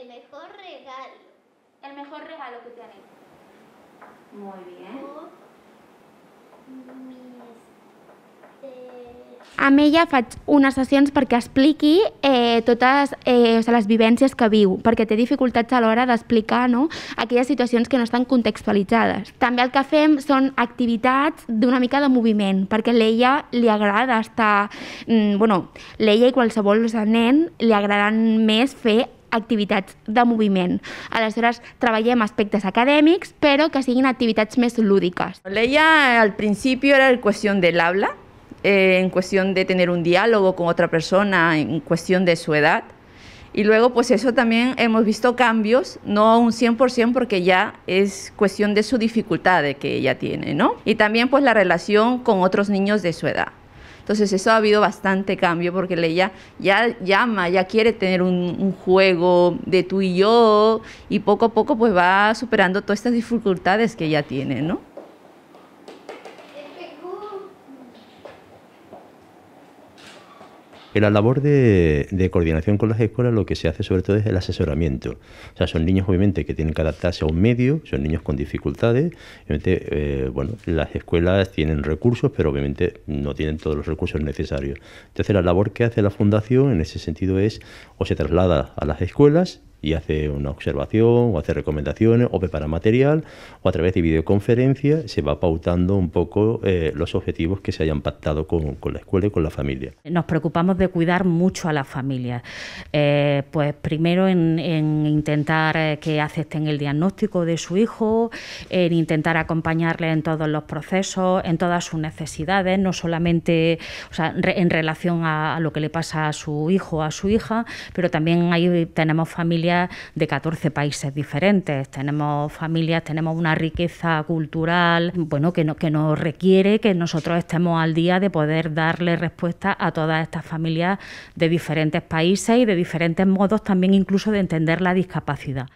el mejor regalo. El mejor regalo que te han hecho. Muy bien. Amb ella faig unes sessions perquè expliqui eh, totes eh, o sigui, les vivències que viu, perquè té dificultats a l'hora d'explicar no, aquelles situacions que no estan contextualitzades. També el que fem són activitats d'una mica de moviment, perquè a l'Eia li agrada estar... Mm, bueno, l'Eia i qualsevol nen li agraden més fer activitats de moviment. Aleshores, treballem aspectos académicos pero que siguin actividades més lúdicas. Leia, al principio era cuestión del habla, eh, en cuestión de tener un diálogo con otra persona, en cuestión de su edad. Y luego, pues eso también hemos visto cambios, no un 100% porque ya es cuestión de su dificultad que ella tiene, ¿no? Y también pues la relación con otros niños de su edad. Entonces eso ha habido bastante cambio porque ella ya llama, ya quiere tener un, un juego de tú y yo y poco a poco pues va superando todas estas dificultades que ella tiene, ¿no? En la labor de, coordinación con las escuelas lo que se hace sobre todo es el asesoramiento. O sea, son niños obviamente que tienen que adaptarse a un medio, son niños con dificultades. Obviamente, eh, bueno, las escuelas tienen recursos, pero obviamente no tienen todos los recursos necesarios. Entonces, la labor que hace la fundación en ese sentido es o se traslada a las escuelas y hace una observación o hace recomendaciones o prepara material o a través de videoconferencia se va pautando un poco eh, los objetivos que se hayan pactado con, la escuela y con la familia. Nos preocupamos de cuidar mucho a las familias. Eh, pues primero en, intentar eh, que acepten el diagnóstico de su hijo, en intentar acompañarle en todos los procesos, en todas sus necesidades, no solamente en relación a, a lo que le pasa a su hijo o a su hija, pero también ahí tenemos familias de 14 países diferentes. Tenemos familias, tenemos una riqueza cultural, bueno, que, que nos requiere que nosotros estemos al día de poder darle respuesta a todas estas familias de diferentes países y de diferentes modos también incluso de entender la discapacidad.